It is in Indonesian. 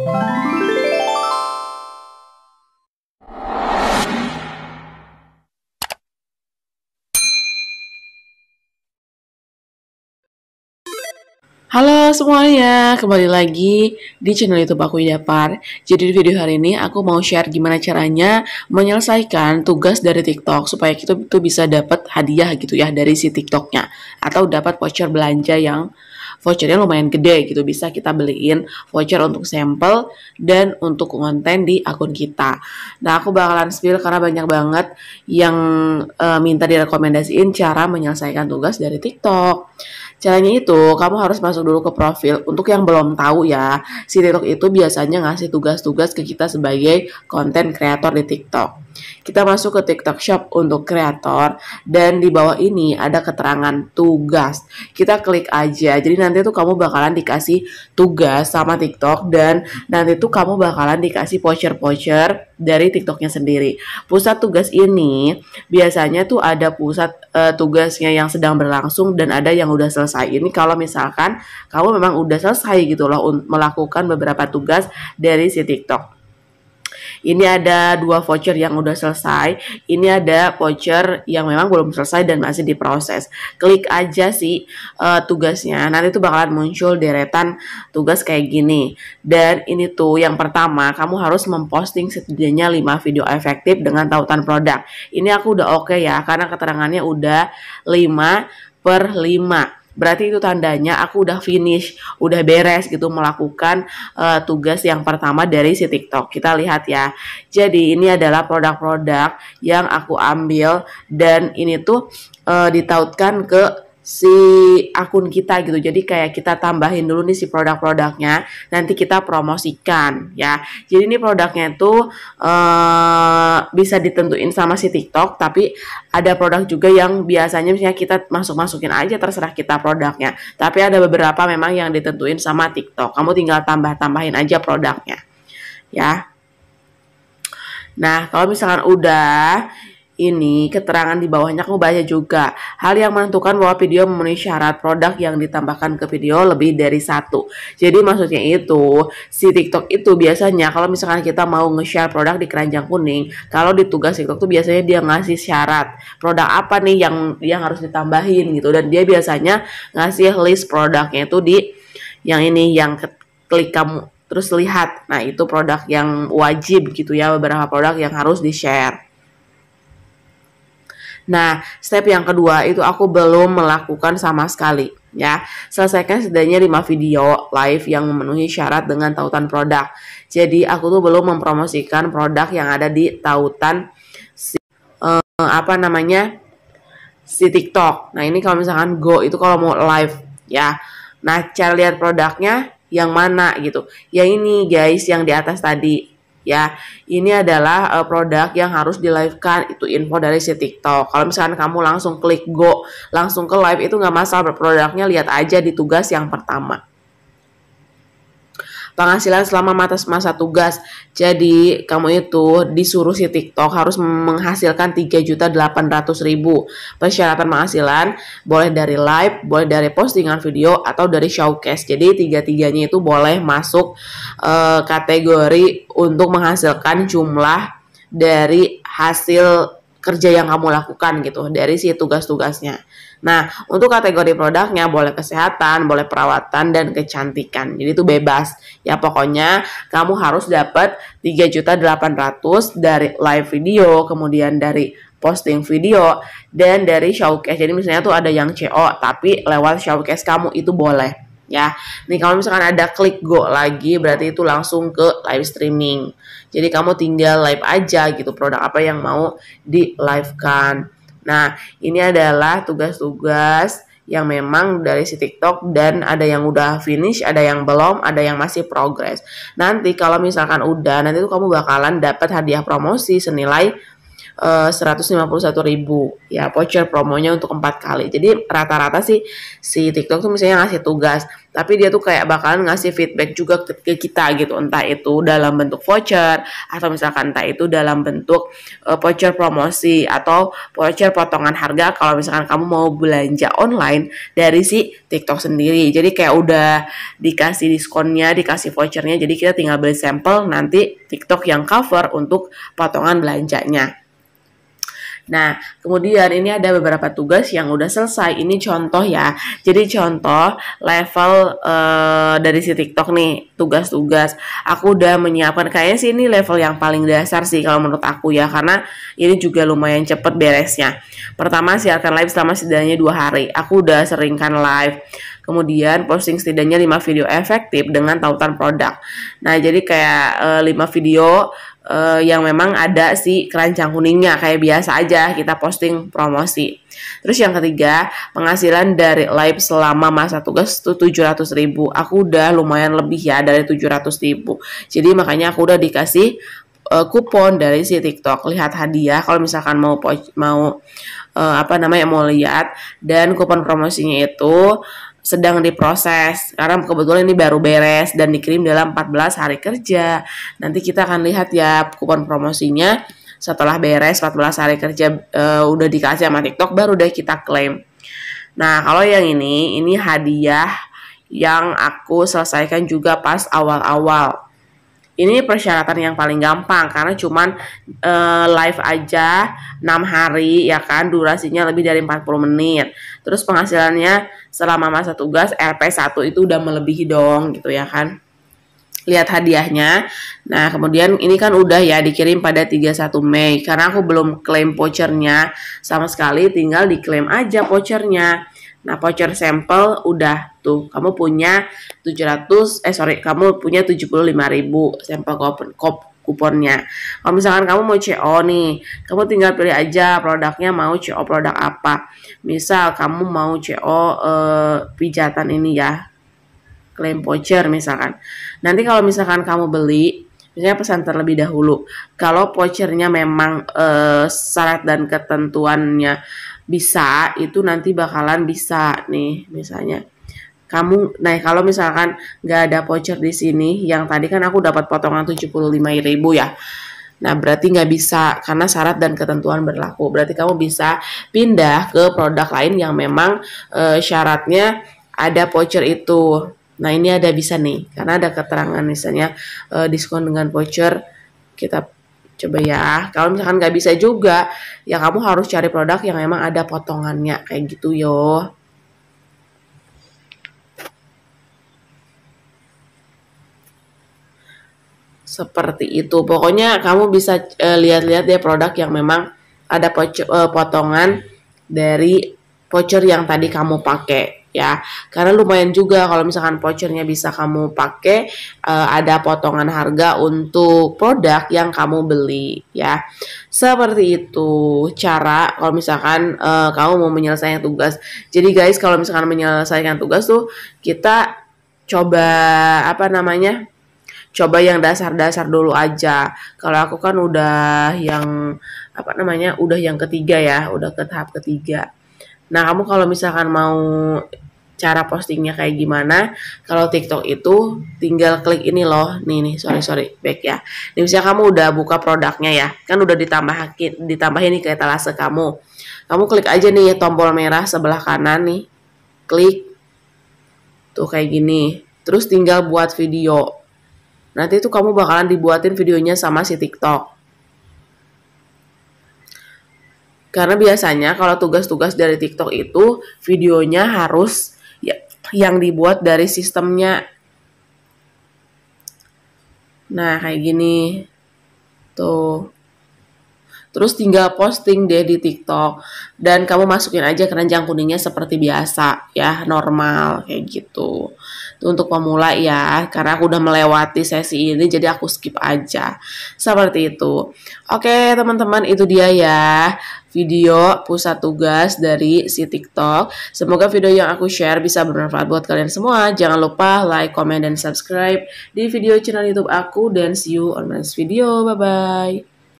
you semuanya, kembali lagi di channel YouTube aku Idapar. Jadi di video hari ini aku mau share gimana caranya menyelesaikan tugas dari TikTok supaya kita tuh bisa dapat hadiah gitu ya dari si TikToknya atau dapat voucher belanja yang vouchernya lumayan gede gitu bisa kita beliin voucher untuk sampel dan untuk konten di akun kita. Nah aku bakalan spill karena banyak banget yang uh, minta direkomendasiin cara menyelesaikan tugas dari TikTok. Caranya itu, kamu harus masuk dulu ke profil. Untuk yang belum tahu ya, si TikTok itu biasanya ngasih tugas-tugas ke kita sebagai konten kreator di TikTok. Kita masuk ke TikTok Shop untuk kreator dan di bawah ini ada keterangan tugas. Kita klik aja. Jadi nanti tuh kamu bakalan dikasih tugas sama TikTok dan nanti tuh kamu bakalan dikasih voucher-voucher dari TikToknya sendiri. Pusat tugas ini biasanya tuh ada pusat uh, tugasnya yang sedang berlangsung dan ada yang udah selesai. Ini kalau misalkan kamu memang udah selesai gitu loh melakukan beberapa tugas dari si TikTok ini ada dua voucher yang udah selesai ini ada voucher yang memang belum selesai dan masih diproses klik aja sih uh, tugasnya nanti tuh bakalan muncul deretan tugas kayak gini dan ini tuh yang pertama kamu harus memposting setidaknya 5 video efektif dengan tautan produk ini aku udah oke okay ya karena keterangannya udah 5 per 5 berarti itu tandanya aku udah finish, udah beres gitu melakukan uh, tugas yang pertama dari si TikTok. Kita lihat ya. Jadi ini adalah produk-produk yang aku ambil dan ini tuh uh, ditautkan ke si akun kita gitu. Jadi kayak kita tambahin dulu nih si produk-produknya, nanti kita promosikan ya. Jadi ini produknya itu uh, bisa ditentuin sama si TikTok, tapi ada produk juga yang biasanya misalnya kita masuk-masukin aja terserah kita produknya. Tapi ada beberapa memang yang ditentuin sama TikTok. Kamu tinggal tambah-tambahin aja produknya. Ya. Nah, kalau misalkan udah ini, keterangan di bawahnya aku baca juga. Hal yang menentukan bahwa video memenuhi syarat produk yang ditambahkan ke video lebih dari satu. Jadi maksudnya itu, si TikTok itu biasanya kalau misalkan kita mau nge-share produk di keranjang kuning, kalau di tugas TikTok itu biasanya dia ngasih syarat produk apa nih yang yang harus ditambahin gitu dan dia biasanya ngasih list produknya itu di yang ini yang klik kamu terus lihat. Nah, itu produk yang wajib gitu ya, beberapa produk yang harus di-share. Nah, step yang kedua itu aku belum melakukan sama sekali ya. Selesaikan setidaknya 5 video live yang memenuhi syarat dengan tautan produk. Jadi aku tuh belum mempromosikan produk yang ada di tautan si, uh, apa namanya? si TikTok. Nah, ini kalau misalkan Go itu kalau mau live ya. Nah, cari lihat produknya yang mana gitu. Ya ini guys yang di atas tadi ya ini adalah uh, produk yang harus di live kan itu info dari si TikTok kalau misalkan kamu langsung klik go langsung ke live itu nggak masalah produknya lihat aja di tugas yang pertama penghasilan selama mata masa tugas. Jadi kamu itu disuruh si TikTok harus menghasilkan 3.800.000. Persyaratan penghasilan boleh dari live, boleh dari postingan video atau dari showcase. Jadi tiga-tiganya itu boleh masuk e, kategori untuk menghasilkan jumlah dari hasil kerja yang kamu lakukan gitu dari si tugas-tugasnya. Nah, untuk kategori produknya boleh kesehatan, boleh perawatan dan kecantikan. Jadi itu bebas. Ya pokoknya kamu harus dapat 3.800 dari live video, kemudian dari posting video dan dari showcase. Jadi misalnya tuh ada yang CO tapi lewat showcase kamu itu boleh ya. Nih kalau misalkan ada klik go lagi berarti itu langsung ke live streaming. Jadi kamu tinggal live aja gitu produk apa yang mau di live kan. Nah, ini adalah tugas-tugas yang memang dari si TikTok dan ada yang udah finish, ada yang belum, ada yang masih progress. Nanti kalau misalkan udah, nanti tuh kamu bakalan dapat hadiah promosi senilai 151 eh, ribu ya voucher promonya untuk empat kali jadi rata-rata sih si TikTok tuh misalnya ngasih tugas tapi dia tuh kayak bakalan ngasih feedback juga ke kita gitu entah itu dalam bentuk voucher atau misalkan entah itu dalam bentuk uh, voucher promosi atau voucher potongan harga kalau misalkan kamu mau belanja online dari si TikTok sendiri jadi kayak udah dikasih diskonnya dikasih vouchernya jadi kita tinggal beli sampel nanti TikTok yang cover untuk potongan belanjanya Nah, kemudian ini ada beberapa tugas yang udah selesai. Ini contoh ya. Jadi contoh level uh, dari si TikTok nih, tugas-tugas. Aku udah menyiapkan kayaknya sih ini level yang paling dasar sih kalau menurut aku ya karena ini juga lumayan cepet beresnya. Pertama, siarkan live selama setidaknya dua hari. Aku udah seringkan live kemudian posting setidaknya 5 video efektif dengan tautan produk. Nah, jadi kayak eh, lima 5 video uh, yang memang ada si keranjang kuningnya kayak biasa aja kita posting promosi. Terus yang ketiga, penghasilan dari live selama masa tugas itu 700 ribu. Aku udah lumayan lebih ya dari 700 ribu. Jadi makanya aku udah dikasih uh, kupon dari si TikTok. Lihat hadiah kalau misalkan mau mau uh, apa namanya mau lihat dan kupon promosinya itu sedang diproses karena kebetulan ini baru beres dan dikirim dalam 14 hari kerja nanti kita akan lihat ya kupon promosinya setelah beres 14 hari kerja e, udah dikasih sama TikTok baru deh kita klaim nah kalau yang ini ini hadiah yang aku selesaikan juga pas awal-awal ini persyaratan yang paling gampang karena cuman e, live aja 6 hari ya kan durasinya lebih dari 40 menit. Terus penghasilannya selama masa tugas RP1 itu udah melebihi dong gitu ya kan lihat hadiahnya. Nah, kemudian ini kan udah ya dikirim pada 31 Mei. Karena aku belum klaim vouchernya sama sekali, tinggal diklaim aja vouchernya. Nah, voucher sampel udah tuh. Kamu punya 700 eh sorry, kamu punya 75.000 sampel kupon kuponnya. Kalau misalkan kamu mau CO nih, kamu tinggal pilih aja produknya mau CO produk apa. Misal kamu mau CO eh, pijatan ini ya, klaim voucher misalkan. Nanti kalau misalkan kamu beli, misalnya pesan terlebih dahulu. Kalau vouchernya memang eh, syarat dan ketentuannya bisa itu nanti bakalan bisa nih misalnya kamu nah kalau misalkan nggak ada voucher di sini yang tadi kan aku dapat potongan 75.000 ya nah berarti nggak bisa karena syarat dan ketentuan berlaku berarti kamu bisa pindah ke produk lain yang memang e, syaratnya ada voucher itu nah ini ada bisa nih karena ada keterangan misalnya e, diskon dengan voucher kita coba ya kalau misalkan nggak bisa juga ya kamu harus cari produk yang emang ada potongannya kayak gitu yo seperti itu pokoknya kamu bisa uh, lihat-lihat deh produk yang memang ada uh, potongan dari voucher yang tadi kamu pakai ya karena lumayan juga kalau misalkan vouchernya bisa kamu pakai uh, ada potongan harga untuk produk yang kamu beli ya seperti itu cara kalau misalkan uh, kamu mau menyelesaikan tugas jadi guys kalau misalkan menyelesaikan tugas tuh kita coba apa namanya coba yang dasar-dasar dulu aja. Kalau aku kan udah yang apa namanya, udah yang ketiga ya, udah ke tahap ketiga. Nah, kamu kalau misalkan mau cara postingnya kayak gimana, kalau TikTok itu tinggal klik ini loh, nih nih, sorry sorry, back ya. Ini misalnya kamu udah buka produknya ya, kan udah ditambahin ditambahin nih ke etalase kamu. Kamu klik aja nih ya tombol merah sebelah kanan nih, klik tuh kayak gini. Terus tinggal buat video. Nanti itu kamu bakalan dibuatin videonya sama si TikTok. Karena biasanya kalau tugas-tugas dari TikTok itu videonya harus ya, yang dibuat dari sistemnya. Nah, kayak gini. Tuh. Terus tinggal posting deh di TikTok dan kamu masukin aja keranjang kuningnya seperti biasa ya, normal kayak gitu. Itu untuk pemula ya, karena aku udah melewati sesi ini jadi aku skip aja. Seperti itu. Oke, teman-teman itu dia ya video pusat tugas dari si TikTok. Semoga video yang aku share bisa bermanfaat buat kalian semua. Jangan lupa like, comment, dan subscribe di video channel YouTube aku. Dan see you on my next video. Bye-bye.